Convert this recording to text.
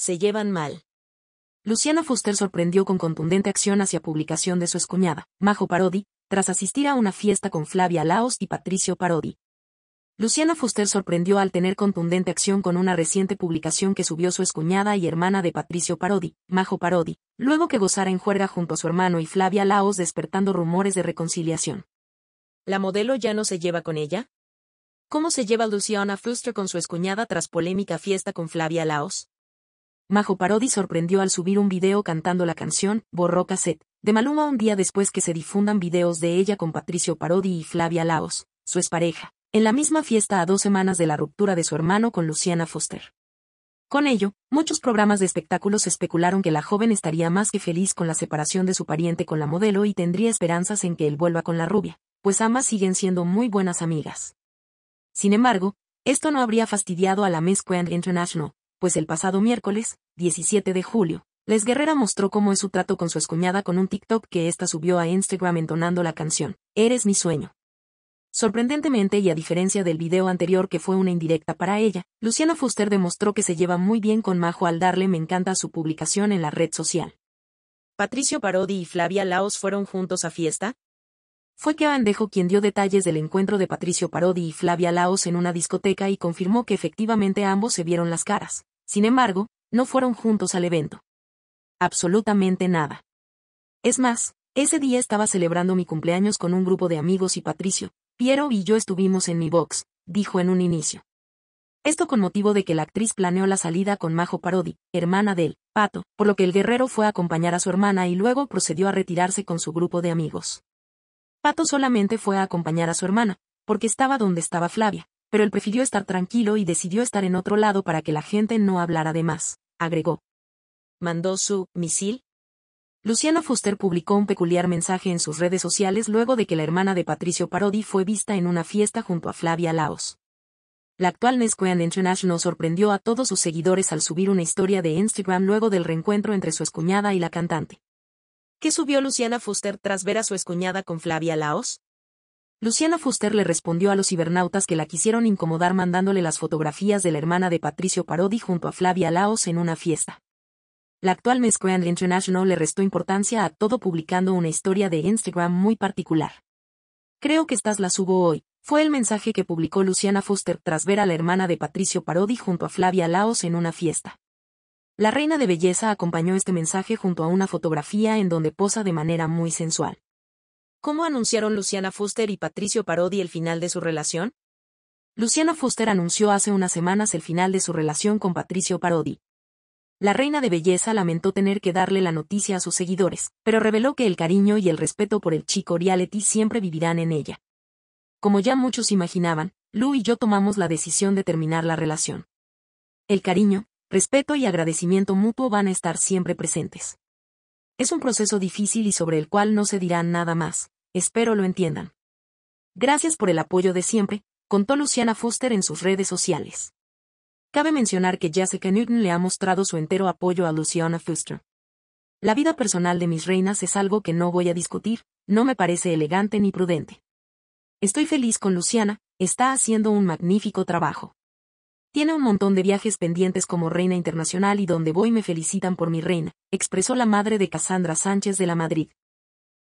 se llevan mal. Luciana Fuster sorprendió con contundente acción hacia publicación de su escuñada, Majo Parodi, tras asistir a una fiesta con Flavia Laos y Patricio Parodi. Luciana Fuster sorprendió al tener contundente acción con una reciente publicación que subió su escuñada y hermana de Patricio Parodi, Majo Parodi, luego que gozara en juerga junto a su hermano y Flavia Laos despertando rumores de reconciliación. ¿La modelo ya no se lleva con ella? ¿Cómo se lleva Luciana Fuster con su escuñada tras polémica fiesta con Flavia Laos? Majo Parodi sorprendió al subir un video cantando la canción, Borroca Set de Maluma un día después que se difundan videos de ella con Patricio Parodi y Flavia Laos, su expareja, en la misma fiesta a dos semanas de la ruptura de su hermano con Luciana Foster. Con ello, muchos programas de espectáculos especularon que la joven estaría más que feliz con la separación de su pariente con la modelo y tendría esperanzas en que él vuelva con la rubia, pues ambas siguen siendo muy buenas amigas. Sin embargo, esto no habría fastidiado a la Miss International, pues el pasado miércoles, 17 de julio, Les Guerrera mostró cómo es su trato con su escuñada con un TikTok que ésta subió a Instagram entonando la canción, Eres mi sueño. Sorprendentemente y a diferencia del video anterior que fue una indirecta para ella, Luciana Fuster demostró que se lleva muy bien con Majo al darle me encanta su publicación en la red social. ¿Patricio Parodi y Flavia Laos fueron juntos a fiesta? Fue que Bandejo quien dio detalles del encuentro de Patricio Parodi y Flavia Laos en una discoteca y confirmó que efectivamente ambos se vieron las caras. Sin embargo, no fueron juntos al evento. Absolutamente nada. Es más, ese día estaba celebrando mi cumpleaños con un grupo de amigos y Patricio, Piero y yo estuvimos en mi box, dijo en un inicio. Esto con motivo de que la actriz planeó la salida con Majo Parodi, hermana del Pato, por lo que el guerrero fue a acompañar a su hermana y luego procedió a retirarse con su grupo de amigos. Pato solamente fue a acompañar a su hermana, porque estaba donde estaba Flavia, pero él prefirió estar tranquilo y decidió estar en otro lado para que la gente no hablara de más, agregó. ¿Mandó su misil? Luciana Fuster publicó un peculiar mensaje en sus redes sociales luego de que la hermana de Patricio Parodi fue vista en una fiesta junto a Flavia Laos. La actual Nesquean International sorprendió a todos sus seguidores al subir una historia de Instagram luego del reencuentro entre su escuñada y la cantante. ¿Qué subió Luciana Fuster tras ver a su escuñada con Flavia Laos? Luciana Foster le respondió a los cibernautas que la quisieron incomodar mandándole las fotografías de la hermana de Patricio Parodi junto a Flavia Laos en una fiesta. La actual Miss Grand International le restó importancia a todo publicando una historia de Instagram muy particular. Creo que estas las subo hoy, fue el mensaje que publicó Luciana Foster tras ver a la hermana de Patricio Parodi junto a Flavia Laos en una fiesta. La reina de belleza acompañó este mensaje junto a una fotografía en donde posa de manera muy sensual. ¿Cómo anunciaron Luciana Foster y Patricio Parodi el final de su relación? Luciana Foster anunció hace unas semanas el final de su relación con Patricio Parodi. La reina de belleza lamentó tener que darle la noticia a sus seguidores, pero reveló que el cariño y el respeto por el chico reality siempre vivirán en ella. Como ya muchos imaginaban, Lu y yo tomamos la decisión de terminar la relación. El cariño, respeto y agradecimiento mutuo van a estar siempre presentes. Es un proceso difícil y sobre el cual no se dirá nada más. Espero lo entiendan. Gracias por el apoyo de siempre, contó Luciana Foster en sus redes sociales. Cabe mencionar que Jessica Newton le ha mostrado su entero apoyo a Luciana Foster. La vida personal de mis reinas es algo que no voy a discutir, no me parece elegante ni prudente. Estoy feliz con Luciana, está haciendo un magnífico trabajo. Tiene un montón de viajes pendientes como reina internacional y donde voy me felicitan por mi reina, expresó la madre de Cassandra Sánchez de la Madrid.